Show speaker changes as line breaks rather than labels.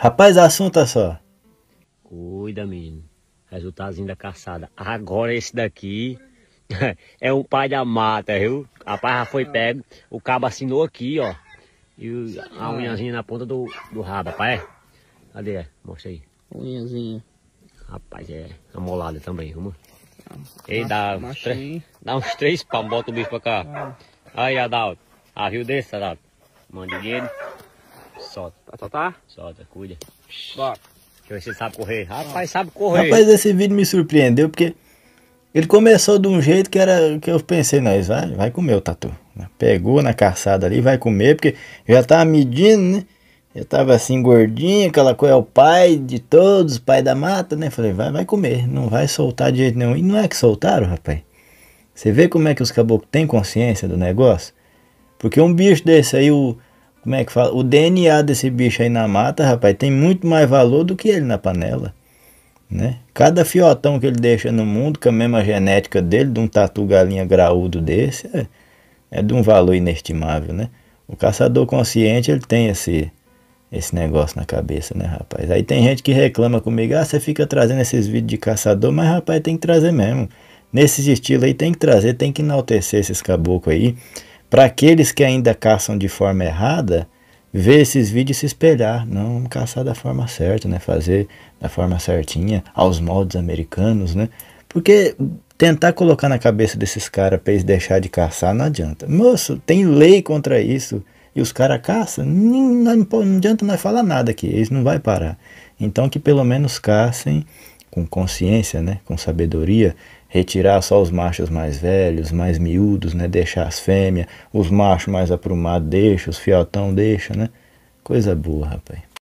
Rapaz, assunta é só.
Cuida, menino. Resultado da caçada. Agora esse daqui é um pai da mata, viu? Rapaz, já foi pego. O cabo assinou aqui, ó. E a ah. unhazinha na ponta do, do rabo, rapaz. É? Cadê? É? Mostra aí. Unhazinha. Rapaz, é amolada tá também, vamos. Ah, Ei, dá, dá uns três pau, bota o bicho pra cá. Ah. Aí, Adalto. A Rio desse, Adalto? Manda dinheiro. Solta. Pra soltar? Solta, cuida. Bora. Que você sabe correr. Rapaz, sabe correr. Rapaz,
esse vídeo me surpreendeu porque ele começou de um jeito que era que eu pensei, nós vai, vai comer o tatu. Pegou na caçada ali, vai comer, porque já tava medindo, né? Eu tava assim gordinho, aquela coisa, é o pai de todos, pai da mata, né? Falei, vai, vai comer, não vai soltar de jeito nenhum. E não é que soltaram, rapaz. Você vê como é que os caboclos têm consciência do negócio? Porque um bicho desse aí, o, como é que fala? O DNA desse bicho aí na mata, rapaz, tem muito mais valor do que ele na panela. Né? Cada fiotão que ele deixa no mundo, com é a mesma genética dele, de um tatu galinha graúdo desse, é, é de um valor inestimável, né? O caçador consciente, ele tem esse, esse negócio na cabeça, né, rapaz? Aí tem gente que reclama comigo, ah, você fica trazendo esses vídeos de caçador, mas, rapaz, tem que trazer mesmo. Nesses estilos aí tem que trazer, tem que enaltecer esses caboclos aí. Para aqueles que ainda caçam de forma errada, ver esses vídeos e se espelhar. Não caçar da forma certa, né? Fazer da forma certinha, aos moldes americanos, né? Porque tentar colocar na cabeça desses caras para eles deixar de caçar não adianta. Moço, tem lei contra isso. E os caras caçam, não, não, adianta nós falar nada aqui, eles não vai parar. Então que pelo menos caçem com consciência, né? com sabedoria, retirar só os machos mais velhos, mais miúdos, né? Deixar as fêmeas, os machos mais aprumados deixa, os fiotão deixa, né? Coisa boa, rapaz.